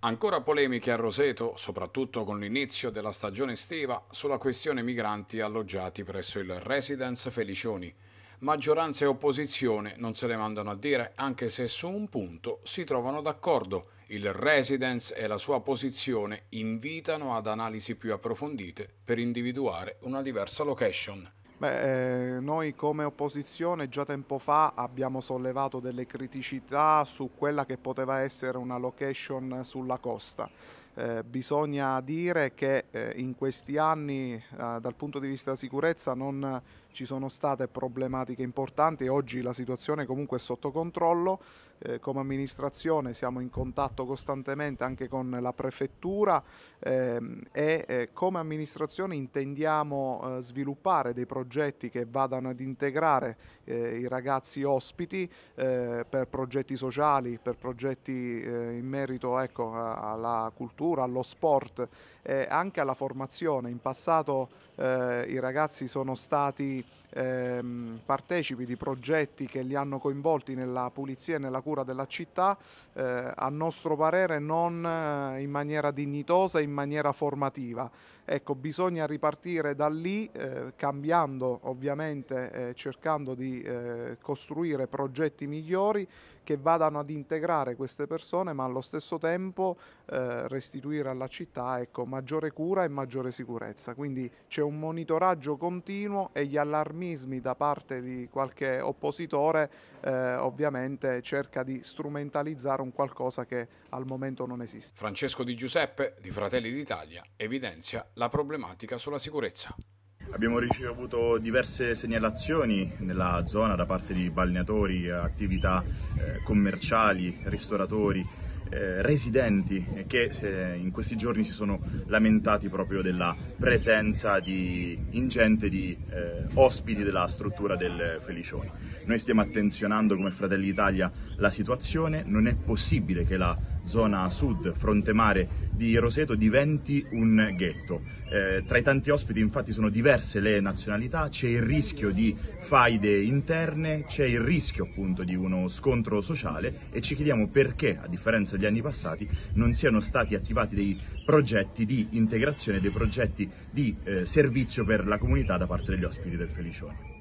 Ancora polemiche a Roseto, soprattutto con l'inizio della stagione estiva, sulla questione migranti alloggiati presso il Residence Felicioni. Maggioranza e opposizione non se le mandano a dire, anche se su un punto si trovano d'accordo. Il Residence e la sua posizione invitano ad analisi più approfondite per individuare una diversa location. Beh, eh, noi come opposizione già tempo fa abbiamo sollevato delle criticità su quella che poteva essere una location sulla costa. Eh, bisogna dire che eh, in questi anni eh, dal punto di vista sicurezza non ci sono state problematiche importanti, oggi la situazione comunque è sotto controllo, eh, come amministrazione siamo in contatto costantemente anche con la prefettura ehm, e eh, come amministrazione intendiamo eh, sviluppare dei progetti che vadano ad integrare eh, i ragazzi ospiti eh, per progetti sociali, per progetti eh, in merito ecco, alla cultura, allo sport e anche alla formazione. In passato i ragazzi sono stati ehm, partecipi di progetti che li hanno coinvolti nella pulizia e nella cura della città, eh, a nostro parere non eh, in maniera dignitosa, in maniera formativa. Ecco, bisogna ripartire da lì, eh, cambiando ovviamente, eh, cercando di eh, costruire progetti migliori che vadano ad integrare queste persone, ma allo stesso tempo eh, restituire alla città ecco, maggiore cura e maggiore sicurezza. Quindi c'è un monitoraggio continuo e gli allarmi allarmismi da parte di qualche oppositore eh, ovviamente cerca di strumentalizzare un qualcosa che al momento non esiste. Francesco Di Giuseppe di Fratelli d'Italia evidenzia la problematica sulla sicurezza. Abbiamo ricevuto diverse segnalazioni nella zona da parte di balneatori, attività eh, commerciali, ristoratori eh, residenti che se, eh, in questi giorni si sono lamentati proprio della presenza di ingente di eh, ospiti della struttura del Felicioni. Noi stiamo attenzionando come Fratelli Italia la situazione, non è possibile che la zona sud, fronte mare di Roseto, diventi un ghetto. Eh, tra i tanti ospiti infatti sono diverse le nazionalità, c'è il rischio di faide interne, c'è il rischio appunto di uno scontro sociale e ci chiediamo perché, a differenza degli anni passati, non siano stati attivati dei progetti di integrazione, dei progetti di eh, servizio per la comunità da parte degli ospiti del Felicione.